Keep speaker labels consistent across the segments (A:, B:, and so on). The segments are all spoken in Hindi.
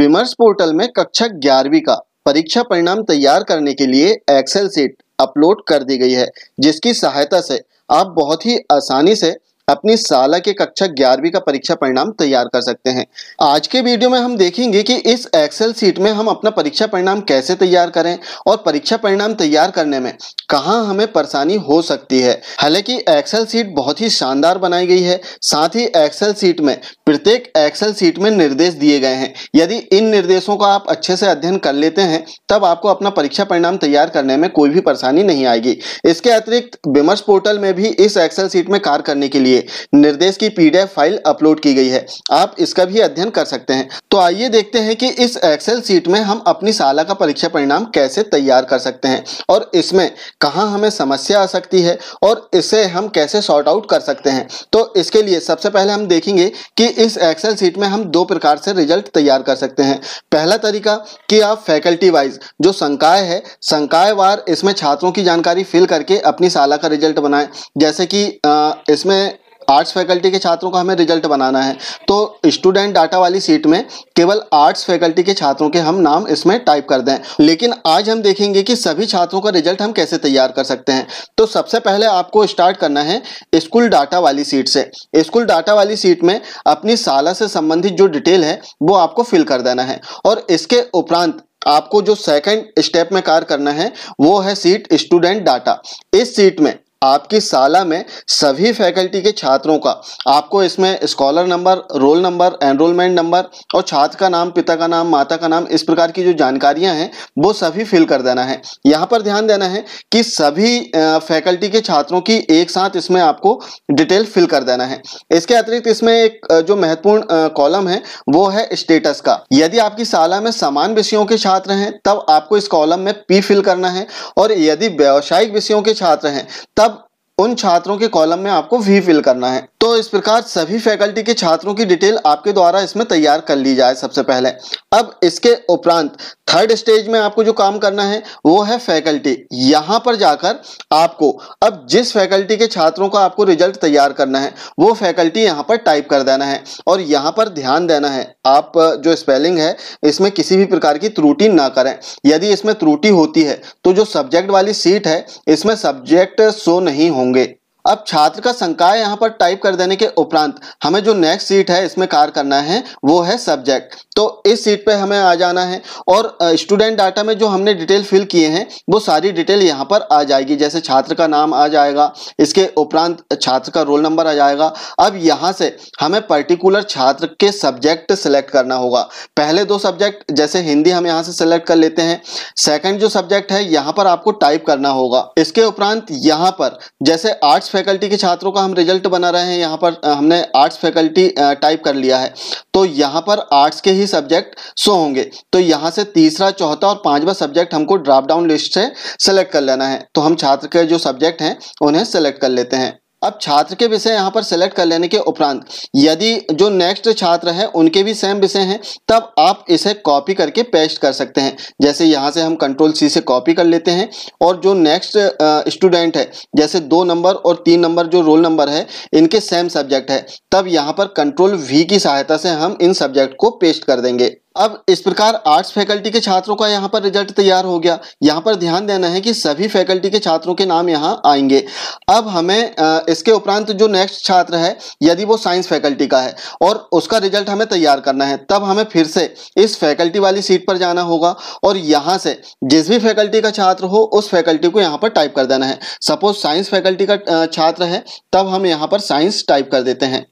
A: विमर्श पोर्टल में कक्षा ग्यारहवीं का परीक्षा परिणाम तैयार करने के लिए एक्सेल सीट अपलोड कर दी गई है जिसकी सहायता से आप बहुत ही आसानी से अपनी साला के कक्षा ग्यारहवीं का परीक्षा परिणाम तैयार कर सकते हैं आज के वीडियो में हम देखेंगे कि इस एक्सेल सीट में हम अपना परीक्षा परिणाम कैसे तैयार करें और परीक्षा परिणाम तैयार करने में कहां हमें परेशानी हो सकती है हालांकि एक्सेल सीट बहुत ही शानदार बनाई गई है साथ ही एक्सेल सीट में प्रत्येक एक्सेल सीट में निर्देश दिए गए हैं यदि इन निर्देशों का आप अच्छे से अध्ययन कर लेते हैं तब आपको अपना परीक्षा परिणाम तैयार करने में कोई भी परेशानी नहीं आएगी इसके अतिरिक्त विमर्श पोर्टल में भी इस एक्सेल सीट में कार्य करने के लिए लिए निर्देश की पीडीएफ फाइल अपलोड की गई है आप इसका भी अध्ययन कर सकते हैं तो आइए देखते हैं कि इस एक्सेल सीट में हम अपनी शाला का परीक्षा परिणाम कैसे तैयार कर सकते हैं और इसमें कहाँ हमें समस्या आ सकती है और इसे हम कैसे सॉर्ट आउट कर सकते हैं तो इसके लिए सबसे पहले हम देखेंगे कि इस एक्सेल सीट में हम दो प्रकार से रिजल्ट तैयार कर सकते हैं पहला तरीका कि आप फैकल्टी वाइज जो संकाय है संकाय वार इसमें छात्रों की जानकारी फिल करके अपनी शाला का रिजल्ट बनाएं जैसे कि इसमें आर्ट्स फैकल्टी के छात्रों का हमें रिजल्ट बनाना है तो स्टूडेंट डाटा वाली सीट में केवल आर्ट्स फैकल्टी के छात्रों के हम नाम इसमें टाइप कर दें लेकिन आज हम देखेंगे कि सभी छात्रों का रिजल्ट हम कैसे तैयार कर सकते हैं तो सबसे पहले आपको स्टार्ट करना है स्कूल डाटा वाली सीट से स्कूल डाटा वाली सीट में अपनी साला से संबंधित जो डिटेल है वो आपको फिल कर देना है और इसके उपरांत आपको जो सेकंड स्टेप में कार्य करना है वो है सीट स्टूडेंट डाटा इस सीट में आपकी साला में सभी फैकल्टी के छात्रों का आपको इसमें scholar number roll number enrolment number और छात्र का नाम पिता का नाम माता का नाम इस प्रकार की जो जानकारियां हैं वो सभी फिल कर देना है यहाँ पर ध्यान देना है कि सभी फैकल्टी के छात्रों की एक साथ इसमें आपको डिटेल फिल कर देना है इसके अतिरिक्त इसमें एक जो महत्वपूर्ण कॉलम है वो है स्टेटस का यदि आपकी शाला में समान विषयों के छात्र हैं तब आपको इस कॉलम में पी फिल करना है और यदि व्यावसायिक विषयों के छात्र हैं तब उन छात्रों के कॉलम में आपको वी फिल करना है तो इस प्रकार सभी फैकल्टी के छात्रों की डिटेल आपके द्वारा इसमें तैयार कर ली जाए सबसे पहले अब इसके उपरांत थर्ड स्टेज में आपको जो काम करना है वो है फैकल्टी यहाँ पर जाकर आपको अब जिस फैकल्टी के छात्रों का आपको रिजल्ट तैयार करना है वो फैकल्टी यहाँ पर टाइप कर देना है और यहाँ पर ध्यान देना है आप जो स्पेलिंग है इसमें किसी भी प्रकार की त्रुटि ना करें यदि इसमें त्रुटि होती है तो जो सब्जेक्ट वाली सीट है इसमें सब्जेक्ट शो नहीं होंगे अब छात्र का संकाय यहाँ पर टाइप कर देने के उपरांत हमें जो नेक्स्ट सीट है इसमें कार्य करना है वो है सब्जेक्ट तो इस सीट पे हमें आ जाना है और स्टूडेंट डाटा में जो हमने डिटेल फिल किए हैं वो सारी डिटेल यहाँ पर आ जाएगी जैसे छात्र का नाम आ जाएगा इसके उपरांत छात्र का रोल नंबर आ जाएगा अब यहाँ से हमें पर्टिकुलर छात्र के सब्जेक्ट सेलेक्ट करना होगा पहले दो सब्जेक्ट जैसे हिंदी हम यहाँ से सेलेक्ट कर लेते हैं सेकेंड जो सब्जेक्ट है यहाँ पर आपको टाइप करना होगा इसके उपरांत यहाँ पर जैसे आर्ट्स फैकल्टी के छात्रों का हम रिजल्ट बना रहे हैं यहाँ पर हमने आर्ट्स फैकल्टी टाइप कर लिया है तो यहाँ पर आर्ट्स के ही सब्जेक्ट सो होंगे तो यहाँ से तीसरा चौथा और पांचवा सब्जेक्ट हमको ड्रॉप डाउन लिस्ट से सेलेक्ट कर लेना है तो हम छात्र के जो सब्जेक्ट हैं उन्हें सेलेक्ट कर लेते हैं अब छात्र के विषय यहाँ पर सेलेक्ट कर लेने के उपरांत यदि जो नेक्स्ट छात्र हैं उनके भी सेम विषय हैं तब आप इसे कॉपी करके पेस्ट कर सकते हैं जैसे यहाँ से हम कंट्रोल सी से कॉपी कर लेते हैं और जो नेक्स्ट स्टूडेंट है जैसे दो नंबर और तीन नंबर जो रोल नंबर है इनके सेम सब्जेक्ट है तब यहाँ पर कंट्रोल वी की सहायता से हम इन सब्जेक्ट को पेस्ट कर देंगे अब इस प्रकार आर्ट्स फैकल्टी के छात्रों का यहाँ पर रिजल्ट तैयार हो गया यहाँ पर ध्यान देना है कि सभी फैकल्टी के छात्रों के नाम यहाँ आएंगे अब हमें इसके उपरांत जो नेक्स्ट छात्र है यदि वो साइंस फैकल्टी का है और उसका रिजल्ट हमें तैयार करना है तब हमें फिर से इस फैकल्टी वाली सीट पर जाना होगा और यहाँ से जिस भी फैकल्टी का छात्र हो उस फैकल्टी को यहाँ पर टाइप कर देना है सपोज साइंस फैकल्टी का छात्र है तब हम यहाँ पर साइंस टाइप कर देते हैं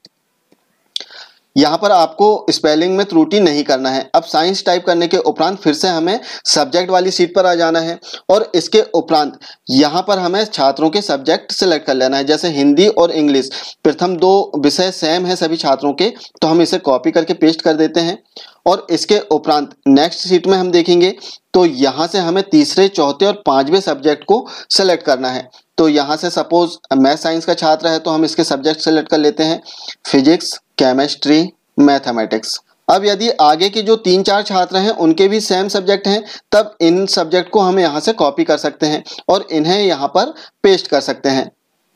A: यहाँ पर आपको स्पेलिंग में त्रुटि नहीं करना है अब साइंस टाइप करने के उपरांत फिर से हमें सब्जेक्ट वाली सीट पर आ जाना है और इसके उपरांत यहाँ पर हमें छात्रों के सब्जेक्ट सेलेक्ट कर लेना है जैसे हिंदी और इंग्लिश प्रथम दो विषय सेम है सभी छात्रों के तो हम इसे कॉपी करके पेस्ट कर देते हैं और इसके उपरांत नेक्स्ट सीट में हम देखेंगे तो यहाँ से हमें तीसरे चौथे और पांचवें सब्जेक्ट को सेलेक्ट करना है तो यहाँ से सपोज मैथ साइंस का छात्र है तो हम इसके सब्जेक्ट सेलेक्ट कर लेते हैं फिजिक्स केमिस्ट्री मैथमेटिक्स अब यदि आगे के जो तीन चार छात्र हैं उनके भी सेम सब्जेक्ट हैं तब इन सब्जेक्ट को हम यहाँ से कॉपी कर सकते हैं और इन्हें यहाँ पर पेस्ट कर सकते हैं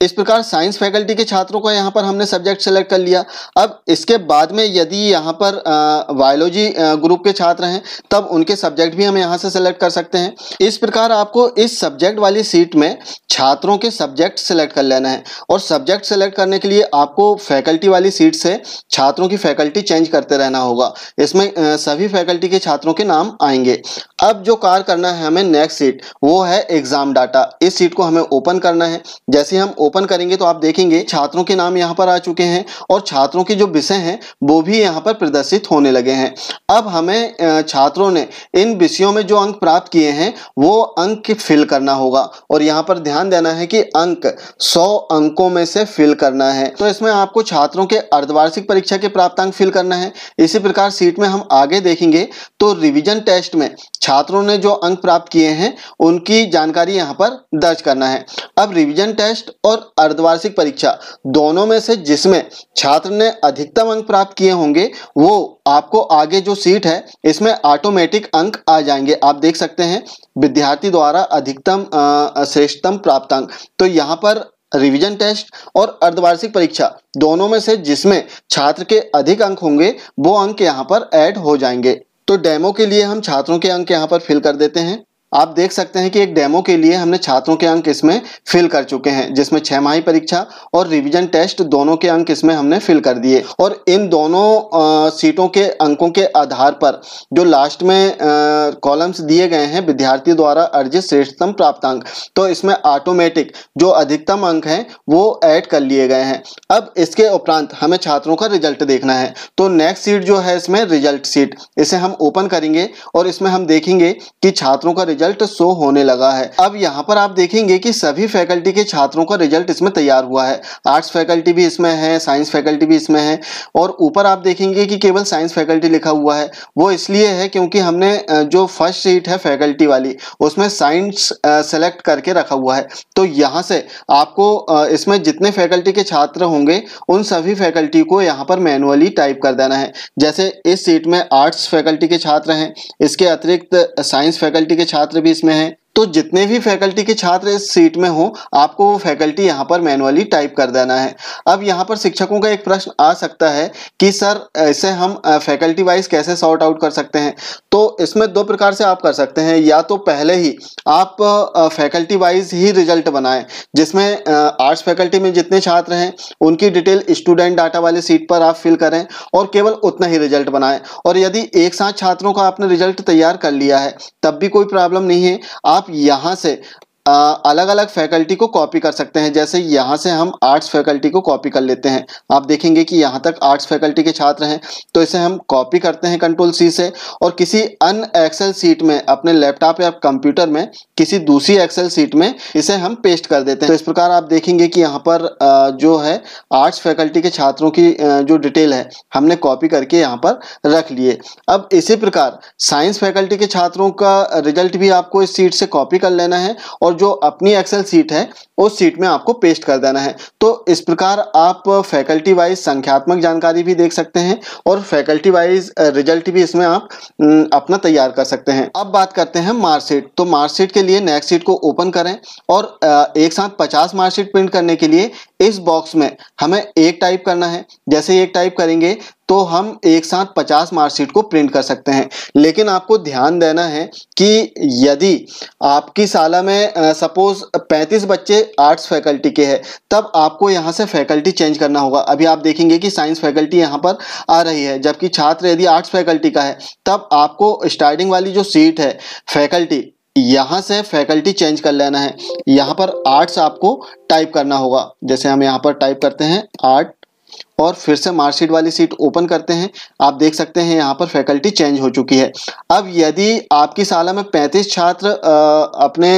A: इस प्रकार साइंस फैकल्टी के छात्रों का यहाँ पर हमने सब्जेक्ट सेलेक्ट कर लिया अब इसके बाद में यदि यहाँ पर बायोलॉजी ग्रुप के छात्र हैं तब उनके सब्जेक्ट भी हम यहाँ से सेलेक्ट कर सकते हैं इस प्रकार आपको इस सब्जेक्ट वाली सीट में छात्रों के सब्जेक्ट सेलेक्ट कर लेना है और सब्जेक्ट सेलेक्ट करने के लिए आपको फैकल्टी वाली सीट से छात्रों की फैकल्टी चेंज करते रहना होगा इसमें सभी फैकल्टी के छात्रों के नाम आएंगे अब जो कार करना है हमें नेक्स्ट सीट वो है एग्जाम डाटा इस सीट को हमें ओपन करना है जैसे हम ओपन करेंगे तो आप देखेंगे छात्रों के नाम यहाँ पर आ चुके हैं और छात्रों के जो विषय हैं वो भी यहाँ पर प्रदर्शित होने लगे हैं अब हमें छात्रों ने इन विषयों में जो अंक प्राप्त किए हैं वो अंक फिल करना होगा और यहाँ पर ध्यान देना है कि अंक सौ अंकों में से फिल करना है तो इसमें आपको छात्रों के अर्धवार्षिक परीक्षा के प्राप्त अंक फिल करना है इसी प्रकार सीट में हम आगे देखेंगे तो रिविजन टेस्ट में छात्रों ने जो अंक प्राप्त किए हैं उनकी जानकारी यहाँ पर दर्ज करना है अब रिवीजन टेस्ट और अर्धवार्षिक परीक्षा दोनों में से जिसमें छात्र ने अधिकतम अंक प्राप्त किए होंगे वो आपको आगे जो सीट है इसमें ऑटोमेटिक अंक आ जाएंगे आप देख सकते हैं विद्यार्थी द्वारा अधिकतम श्रेष्ठतम प्राप्त अंक तो यहाँ पर रिवीजन टेस्ट और अर्धवार्षिक परीक्षा दोनों में से जिसमें छात्र के अधिक अंक होंगे वो अंक यहाँ पर ऐड हो जाएंगे तो डेमो के लिए हम छात्रों के अंक यहाँ पर फिल कर देते हैं आप देख सकते हैं कि एक डेमो के लिए हमने छात्रों के अंक इसमें फिल कर चुके हैं जिसमें छह माही परीक्षा और रिवीजन टेस्ट दोनों के अंक इसमें हमने फिल कर दिए और इन दोनों आ, सीटों के अंकों के आधार पर जो लास्ट में कॉलम्स दिए गए हैं विद्यार्थी द्वारा अर्जित श्रेष्ठतम प्राप्त अंक तो इसमें ऑटोमेटिक जो अधिकतम अंक हैं वो ऐड कर लिए गए हैं अब इसके उपरांत हमें छात्रों का रिजल्ट देखना है तो नेक्स्ट सीट जो है इसमें रिजल्ट सीट इसे हम ओपन करेंगे और इसमें हम देखेंगे कि छात्रों का रिजल्ट शो होने लगा है अब यहाँ पर आप देखेंगे कि सभी फैकल्टी के छात्रों का रिजल्ट इसमें तैयार हुआ है आर्ट्स फैकल्टी भी इसमें है साइंस फैकल्टी भी इसमें है और ऊपर आप देखेंगे कि केवल साइंस फैकल्टी लिखा हुआ है वो इसलिए है क्योंकि हमने जो फर्स्ट सीट है फैकल्टी वाली उसमें साइंस सेलेक्ट करके रखा हुआ है तो यहाँ से आपको इसमें जितने फैकल्टी के छात्र होंगे उन सभी फैकल्टी को यहाँ पर मैनुअली टाइप कर देना है जैसे इस सीट में आर्ट्स फैकल्टी के छात्र हैं इसके अतिरिक्त साइंस फैकल्टी के छात्र छात्र भी इसमें हैं तो जितने भी फैकल्टी के छात्र इस सीट में हो आपको वो फैकल्टी यहाँ पर मैनुअली टाइप कर देना है अब यहाँ पर शिक्षकों का एक प्रश्न आ सकता है कि सर इसे हम फैकल्टी वाइज कैसे सॉर्ट आउट कर सकते हैं तो इसमें दो प्रकार से आप कर सकते हैं या तो पहले ही आप फैकल्टी वाइज ही रिजल्ट बनाएं जिसमें आर्ट्स फैकल्टी में जितने छात्र हैं उनकी डिटेल स्टूडेंट डाटा वाले सीट पर आप फिल करें और केवल उतना ही रिजल्ट बनाएं और यदि एक साथ छात्रों का आपने रिजल्ट तैयार कर लिया है तब भी कोई प्रॉब्लम नहीं है आप आप से अलग अलग फैकल्टी को कॉपी कर सकते हैं जैसे यहाँ से हम आर्ट्स फैकल्टी को कॉपी कर लेते हैं आप देखेंगे कि यहाँ तक आर्ट्स फैकल्टी के छात्र हैं तो इसे हम कॉपी करते हैं कंट्रोल सी से और किसी अन एक्सेल सीट में अपने लैपटॉप या कंप्यूटर में किसी दूसरी एक्सेल सीट में इसे हम पेस्ट कर देते हैं तो इस प्रकार आप देखेंगे कि यहाँ पर जो है आर्ट्स फैकल्टी के छात्रों की जो डिटेल है हमने कॉपी करके यहाँ पर रख लिए अब इसी प्रकार साइंस फैकल्टी के छात्रों का रिजल्ट भी आपको इस सीट से कॉपी कर लेना है और जो अपनी एक्सेल सीट है उस सीट में आपको पेस्ट कर देना है तो इस प्रकार आप फैकल्टी वाइज संख्यात्मक जानकारी भी देख सकते हैं और फैकल्टी वाइज रिजल्ट भी इसमें आप अपना तैयार कर सकते हैं अब बात करते हैं मार्कशीट तो मार्कशीट के लिए नेक्स्ट सीट को ओपन करें और एक साथ पचास मार्कशीट प्रिंट करने के लिए इस बॉक्स में हमें एक टाइप करना है जैसे एक टाइप करेंगे तो हम एक साथ 50 मार्कशीट को प्रिंट कर सकते हैं लेकिन आपको ध्यान देना है कि यदि आपकी शाला में सपोज 35 बच्चे आर्ट्स फैकल्टी के हैं तब आपको यहाँ से फैकल्टी चेंज करना होगा अभी आप देखेंगे कि साइंस फैकल्टी यहाँ पर आ रही है जबकि छात्र यदि आर्ट्स फैकल्टी का है तब आपको स्टार्टिंग वाली जो सीट है फैकल्टी यहां से फैकल्टी चेंज कर लेना है यहाँ पर आर्ट्स आपको टाइप करना होगा जैसे हम यहाँ पर टाइप करते हैं आर्ट और फिर से मार्कशीट वाली सीट ओपन करते हैं आप देख सकते हैं यहाँ पर फैकल्टी चेंज हो चुकी है अब यदि आपकी साला में 35 छात्र अपने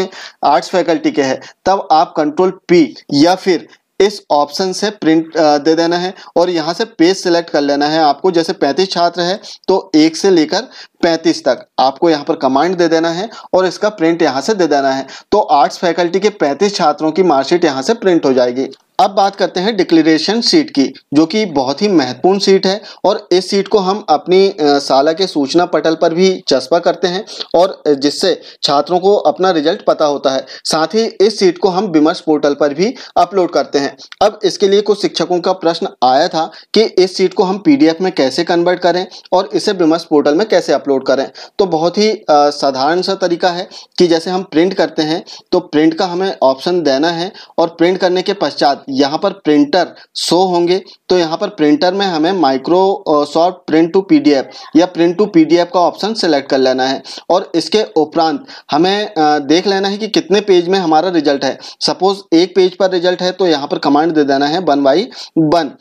A: आर्ट्स फैकल्टी के हैं तब आप कंट्रोल पी या फिर इस ऑप्शन से प्रिंट दे देना है और यहाँ से पेज सेलेक्ट कर लेना है आपको जैसे 35 छात्र है तो एक से लेकर 35 तक आपको यहाँ पर कमांड दे देना है और इसका प्रिंट यहाँ से दे देना है तो आर्ट्स फैकल्टी के 35 छात्रों की मार्कशीट यहाँ से प्रिंट हो जाएगी अब बात करते हैं डिक्लेरेशन सीट की जो कि बहुत ही महत्वपूर्ण सीट है और इस सीट को हम अपनी साला के सूचना पटल पर भी चस्पा करते हैं और जिससे छात्रों को अपना रिजल्ट पता होता है साथ ही इस सीट को हम विमर्श पोर्टल पर भी अपलोड करते हैं अब इसके लिए कुछ शिक्षकों का प्रश्न आया था कि इस सीट को हम पी में कैसे कन्वर्ट करें और इसे विमर्श पोर्टल में कैसे अपलोड करें तो बहुत ही साधारण सा तरीका है कि जैसे हम प्रिंट करते हैं तो प्रिंट का हमें ऑप्शन देना है और प्रिंट करने के पश्चात यहाँ पर प्रिंटर शो होंगे तो यहाँ पर प्रिंटर में हमें माइक्रोसॉफ्ट प्रिंट टू पीडीएफ या प्रिंट टू पीडीएफ का ऑप्शन सेलेक्ट कर लेना है और इसके उपरांत हमें देख लेना है कि कितने पेज में हमारा रिजल्ट है सपोज एक पेज पर रिजल्ट है तो यहाँ पर कमांड दे देना है वन बाई वन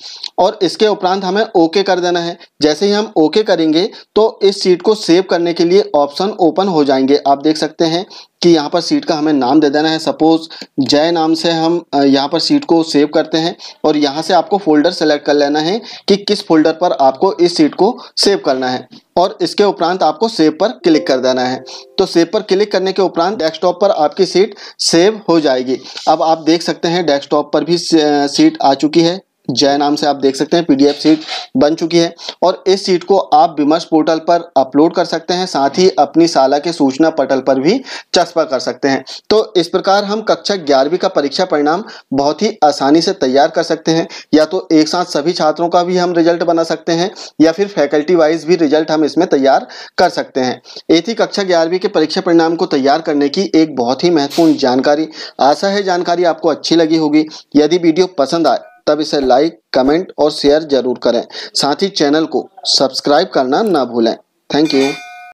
A: और इसके उपरांत हमें ओके कर देना है जैसे ही हम ओके करेंगे तो इस सीट को सेव करने के लिए ऑप्शन ओपन हो जाएंगे आप देख सकते हैं कि यहाँ पर सीट का हमें नाम दे देना है सपोज जय नाम से हम यहाँ पर सीट को सेव करते हैं और यहाँ से आपको फोल्डर सेलेक्ट कर लेना है कि किस फोल्डर पर आपको इस सीट को सेव करना है और इसके उपरांत आपको सेव पर क्लिक कर देना है तो सेव पर क्लिक करने के उपरांत डेस्कटॉप पर आपकी सीट सेव हो जाएगी अब आप देख सकते हैं डेस्कटॉप पर भी सीट आ चुकी है जय नाम से आप देख सकते हैं पीडीएफ सीट बन चुकी है और इस सीट को आप विमर्श पोर्टल पर अपलोड कर सकते हैं साथ ही अपनी शाला के सूचना पटल पर भी चस्पा कर सकते हैं तो इस प्रकार हम कक्षा ग्यारहवीं का परीक्षा परिणाम बहुत ही आसानी से तैयार कर सकते हैं या तो एक साथ सभी छात्रों का भी हम रिजल्ट बना सकते हैं या फिर फैकल्टी वाइज भी रिजल्ट हम इसमें तैयार कर सकते हैं ये थी कक्षा ग्यारहवीं के परीक्षा परिणाम को तैयार करने की एक बहुत ही महत्वपूर्ण जानकारी आशा है जानकारी आपको अच्छी लगी होगी यदि वीडियो पसंद आए तब इसे लाइक कमेंट और शेयर जरूर करें साथ ही चैनल को सब्सक्राइब करना ना भूलें थैंक यू